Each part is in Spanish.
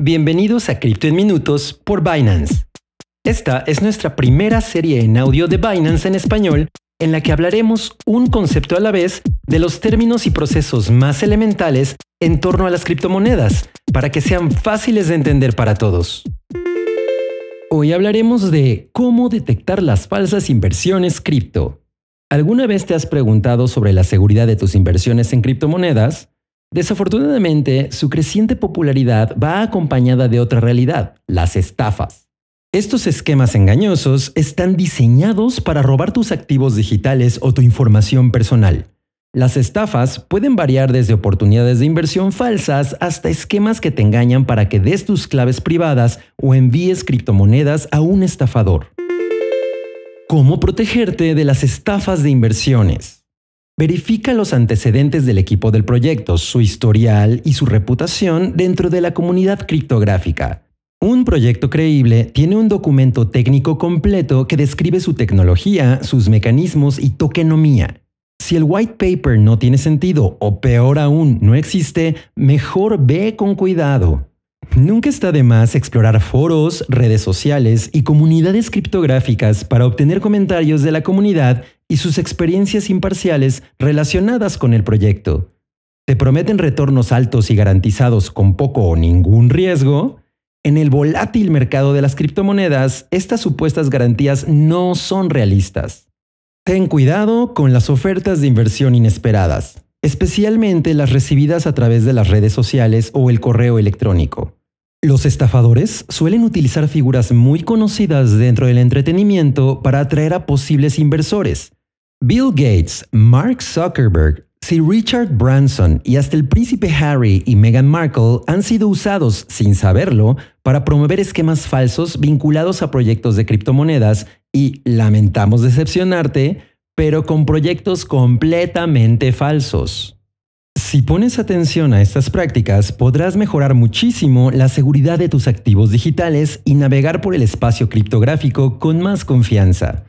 Bienvenidos a Cripto en Minutos por Binance. Esta es nuestra primera serie en audio de Binance en español en la que hablaremos un concepto a la vez de los términos y procesos más elementales en torno a las criptomonedas para que sean fáciles de entender para todos. Hoy hablaremos de cómo detectar las falsas inversiones cripto. ¿Alguna vez te has preguntado sobre la seguridad de tus inversiones en criptomonedas? Desafortunadamente, su creciente popularidad va acompañada de otra realidad, las estafas. Estos esquemas engañosos están diseñados para robar tus activos digitales o tu información personal. Las estafas pueden variar desde oportunidades de inversión falsas hasta esquemas que te engañan para que des tus claves privadas o envíes criptomonedas a un estafador. ¿Cómo protegerte de las estafas de inversiones? Verifica los antecedentes del equipo del proyecto, su historial y su reputación dentro de la comunidad criptográfica. Un proyecto creíble tiene un documento técnico completo que describe su tecnología, sus mecanismos y tokenomía. Si el white paper no tiene sentido o peor aún no existe, mejor ve con cuidado. Nunca está de más explorar foros, redes sociales y comunidades criptográficas para obtener comentarios de la comunidad y sus experiencias imparciales relacionadas con el proyecto. Te prometen retornos altos y garantizados con poco o ningún riesgo. En el volátil mercado de las criptomonedas, estas supuestas garantías no son realistas. Ten cuidado con las ofertas de inversión inesperadas, especialmente las recibidas a través de las redes sociales o el correo electrónico. Los estafadores suelen utilizar figuras muy conocidas dentro del entretenimiento para atraer a posibles inversores, Bill Gates, Mark Zuckerberg, Sir Richard Branson y hasta el príncipe Harry y Meghan Markle han sido usados, sin saberlo, para promover esquemas falsos vinculados a proyectos de criptomonedas y, lamentamos decepcionarte, pero con proyectos completamente falsos. Si pones atención a estas prácticas, podrás mejorar muchísimo la seguridad de tus activos digitales y navegar por el espacio criptográfico con más confianza.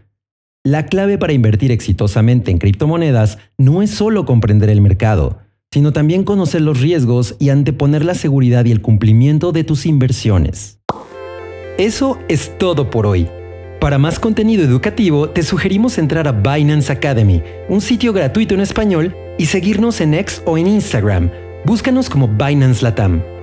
La clave para invertir exitosamente en criptomonedas no es solo comprender el mercado, sino también conocer los riesgos y anteponer la seguridad y el cumplimiento de tus inversiones. Eso es todo por hoy. Para más contenido educativo, te sugerimos entrar a Binance Academy, un sitio gratuito en español, y seguirnos en X o en Instagram. Búscanos como Binance Latam.